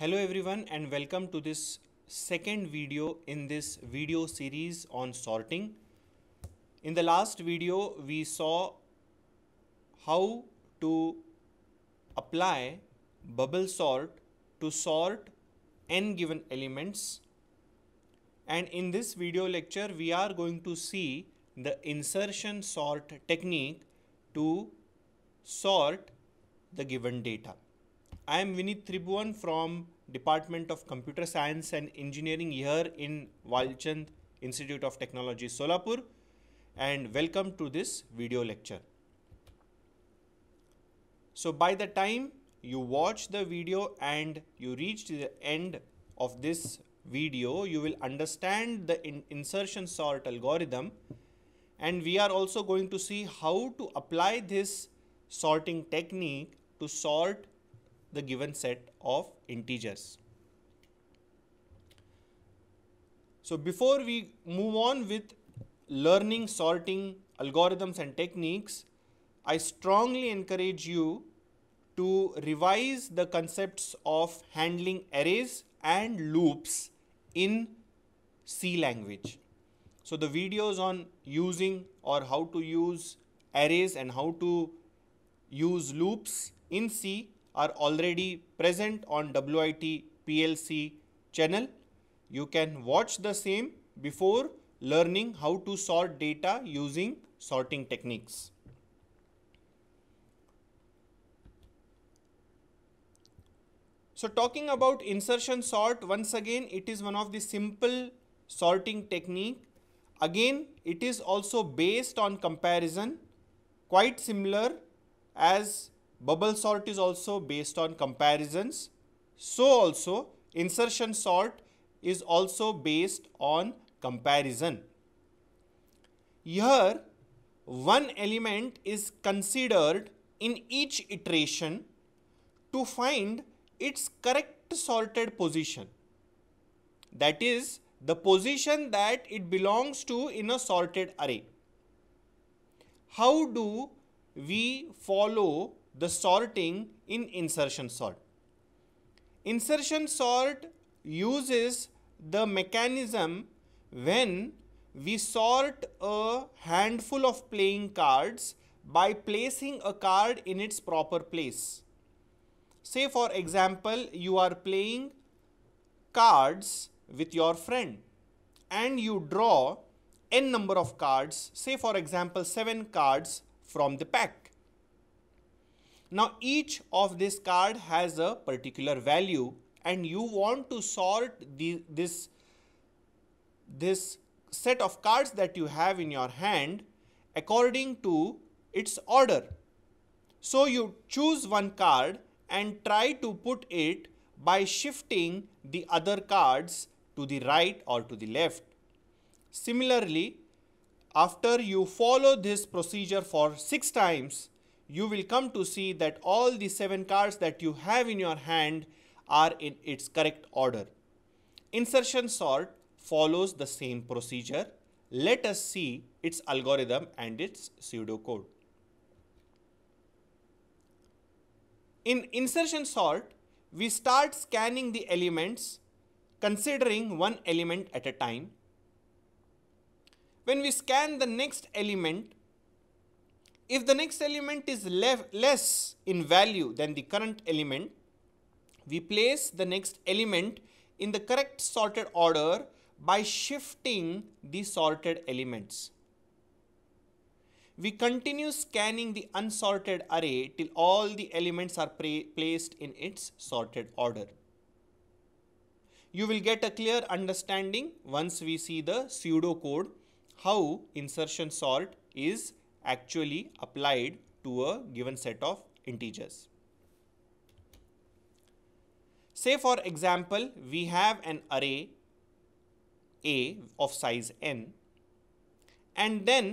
Hello everyone and welcome to this second video in this video series on sorting. In the last video we saw how to apply bubble sort to sort n given elements and in this video lecture we are going to see the insertion sort technique to sort the given data. I am Vinit Tribhuvan from Department of Computer Science and Engineering here in Walchand Institute of Technology Solapur and welcome to this video lecture. So by the time you watch the video and you reach the end of this video, you will understand the in insertion sort algorithm and we are also going to see how to apply this sorting technique to sort the given set of integers. So before we move on with learning sorting algorithms and techniques, I strongly encourage you to revise the concepts of handling arrays and loops in C language. So the videos on using or how to use arrays and how to use loops in C are already present on WIT PLC channel. You can watch the same before learning how to sort data using sorting techniques. So talking about insertion sort, once again, it is one of the simple sorting technique. Again, it is also based on comparison, quite similar as Bubble sort is also based on comparisons. So also insertion sort is also based on comparison. Here one element is considered in each iteration to find its correct sorted position. That is the position that it belongs to in a sorted array. How do we follow the sorting in insertion sort. Insertion sort uses the mechanism when we sort a handful of playing cards by placing a card in its proper place. Say for example, you are playing cards with your friend and you draw n number of cards, say for example 7 cards from the pack. Now each of this card has a particular value and you want to sort the, this, this set of cards that you have in your hand according to its order. So you choose one card and try to put it by shifting the other cards to the right or to the left. Similarly, after you follow this procedure for 6 times, you will come to see that all the seven cards that you have in your hand are in its correct order. Insertion sort follows the same procedure. Let us see its algorithm and its pseudocode. In insertion sort, we start scanning the elements considering one element at a time. When we scan the next element, if the next element is le less in value than the current element, we place the next element in the correct sorted order by shifting the sorted elements. We continue scanning the unsorted array till all the elements are placed in its sorted order. You will get a clear understanding once we see the pseudocode how insertion sort is actually applied to a given set of integers. Say for example, we have an array A of size n and then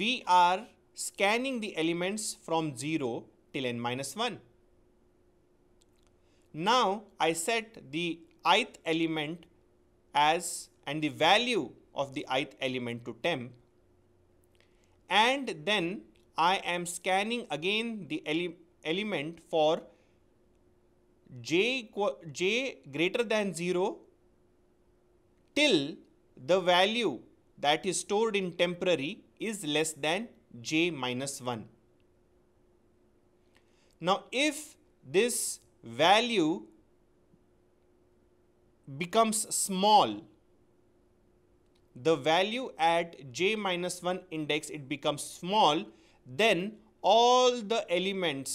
we are scanning the elements from 0 till n minus 1. Now I set the ith element as and the value of the ith element to temp and then I am scanning again the ele element for j, j greater than 0 till the value that is stored in temporary is less than j minus 1. Now, if this value becomes small the value at j minus 1 index it becomes small then all the elements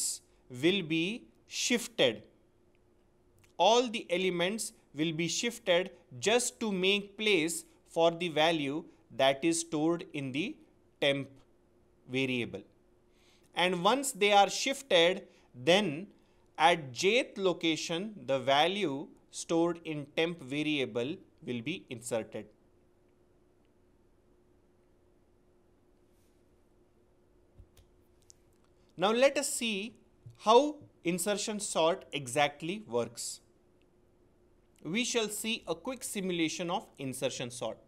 will be shifted all the elements will be shifted just to make place for the value that is stored in the temp variable and once they are shifted then at jth location the value stored in temp variable will be inserted Now let us see how insertion sort exactly works. We shall see a quick simulation of insertion sort.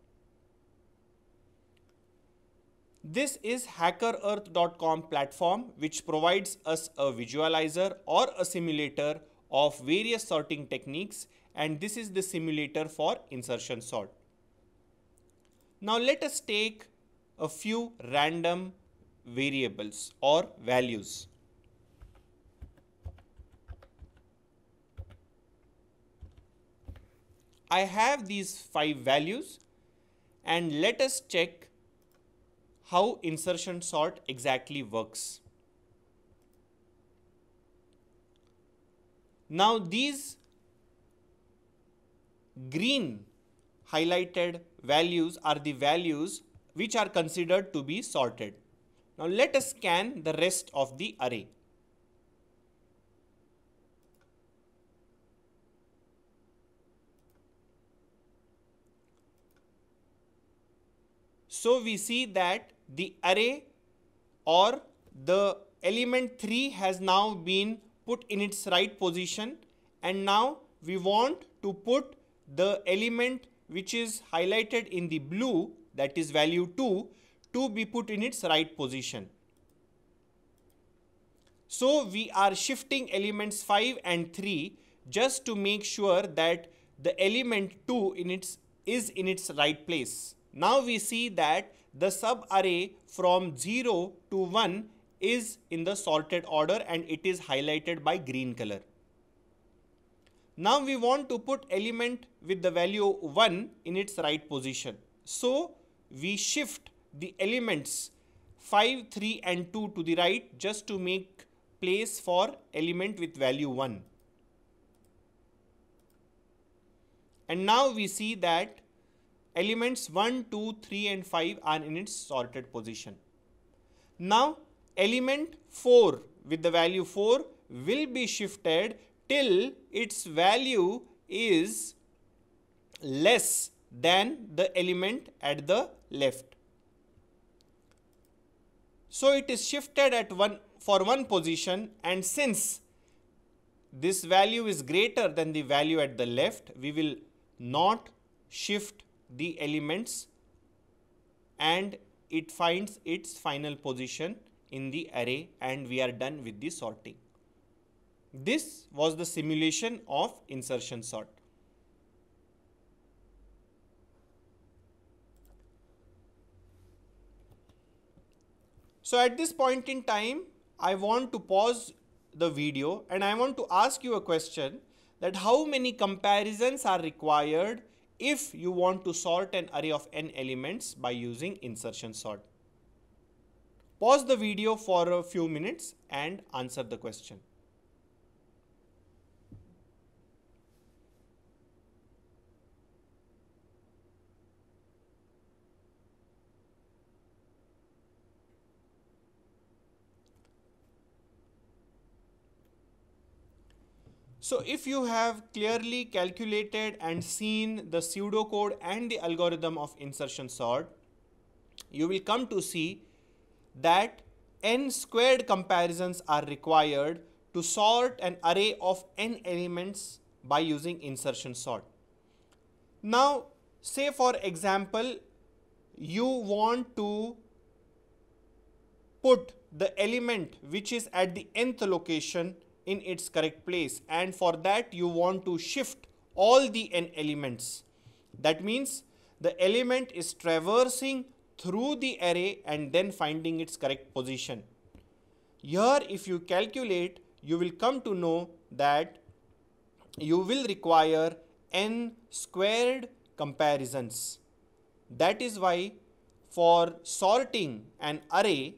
This is hackerearth.com platform which provides us a visualizer or a simulator of various sorting techniques and this is the simulator for insertion sort. Now let us take a few random variables or values. I have these five values and let us check how insertion sort exactly works. Now these green highlighted values are the values which are considered to be sorted. Now let us scan the rest of the array. So we see that the array or the element 3 has now been put in its right position and now we want to put the element which is highlighted in the blue that is value 2 to be put in its right position. So we are shifting elements 5 and 3 just to make sure that the element 2 in its, is in its right place. Now we see that the subarray from 0 to 1 is in the sorted order and it is highlighted by green color. Now we want to put element with the value 1 in its right position. So we shift the elements 5, 3 and 2 to the right just to make place for element with value 1. And now we see that elements 1, 2, 3 and 5 are in its sorted position. Now element 4 with the value 4 will be shifted till its value is less than the element at the left. So it is shifted at one for one position and since this value is greater than the value at the left, we will not shift the elements and it finds its final position in the array and we are done with the sorting. This was the simulation of insertion sort. So at this point in time, I want to pause the video and I want to ask you a question that how many comparisons are required if you want to sort an array of n elements by using insertion sort. Pause the video for a few minutes and answer the question. So if you have clearly calculated and seen the pseudocode and the algorithm of insertion sort, you will come to see that n squared comparisons are required to sort an array of n elements by using insertion sort. Now, say for example, you want to put the element which is at the nth location in its correct place and for that you want to shift all the n elements. That means the element is traversing through the array and then finding its correct position. Here if you calculate you will come to know that you will require n squared comparisons. That is why for sorting an array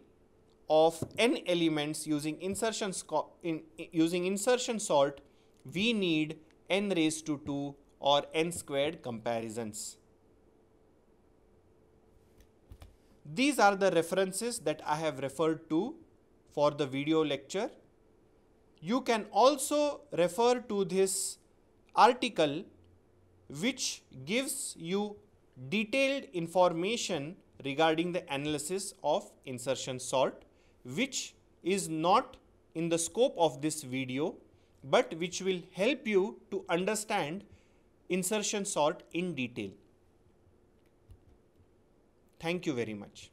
of n elements using insertion, in, using insertion sort, we need n raised to 2 or n squared comparisons. These are the references that I have referred to for the video lecture. You can also refer to this article which gives you detailed information regarding the analysis of insertion sort which is not in the scope of this video but which will help you to understand insertion sort in detail. Thank you very much.